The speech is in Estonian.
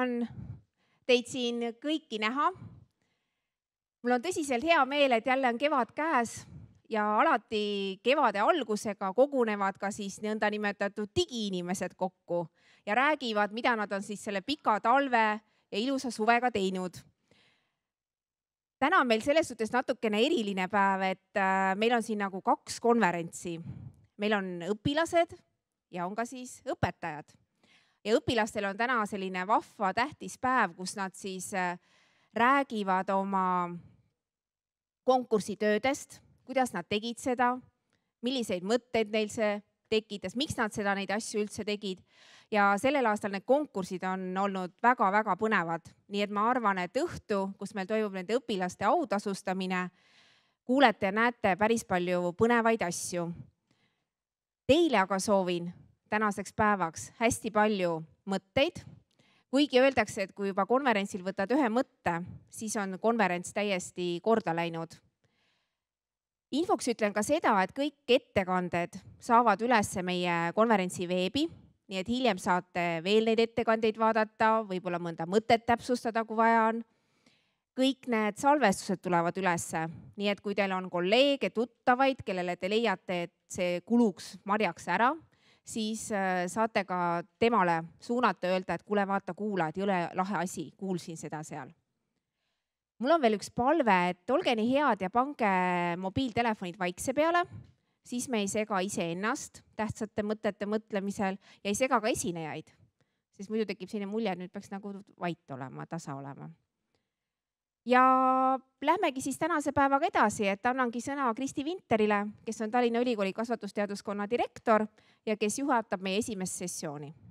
on teid siin kõiki näha. mul on tõsiselt hea meel, et jälle on kevad käes ja alati kevade algusega kogunevad ka siis nõndanimetatud digiinimesed kokku ja räägivad, mida nad on siis selle pika talve ja ilusa suvega teinud. täna on meil selles suhtes natukene eriline päev, et äh, meil on siin nagu kaks konverentsi. meil on õpilased ja on ka siis õpetajad ja õpilastel on täna selline vahva tähtis päev, kus nad siis äh, räägivad oma konkursitöödest, kuidas nad tegid seda, milliseid mõtteid neil see tekitas, miks nad seda, neid asju üldse tegid. ja sellel aastal need konkursid on olnud väga-väga põnevad, nii et ma arvan, et õhtu, kus meil toimub nende õpilaste autasustamine, kuulete ja näete päris palju põnevaid asju. Teile aga soovin tänaseks päevaks hästi palju mõtteid, kuigi öeldakse, et kui juba konverentsil võtad ühe mõtte, siis on konverents täiesti korda läinud. infoks ütlen ka seda, et kõik ettekanded saavad üles meie konverentsi veebi, nii et hiljem saate veel neid ettekandeid vaadata, võib-olla mõnda mõtet täpsustada, kui vaja on kõik need salvestused tulevad ülesse, nii et kui teil on kolleege, tuttavaid, kellele te leiate, et see kuluks marjaks ära, siis äh, saate ka temale suunata, öelda, et kuule, vaata, kuula, et jõle lahe asi, kuulsin seda seal. mul on veel üks palve, et olge nii head ja pange mobiiltelefonid vaikse peale, siis me ei sega iseennast tähtsate mõtete mõtlemisel ja ei sega ka esinejaid, sest muidu tekib selline mulje, et nüüd peaks nagu vait olema, tasa olema ja lähmegi siis tänase päevaga edasi, et annangi sõna Kristi Vinterile, kes on Tallinna Ülikooli kasvatusteaduskonna direktor ja kes juhatab meie esimest sessiooni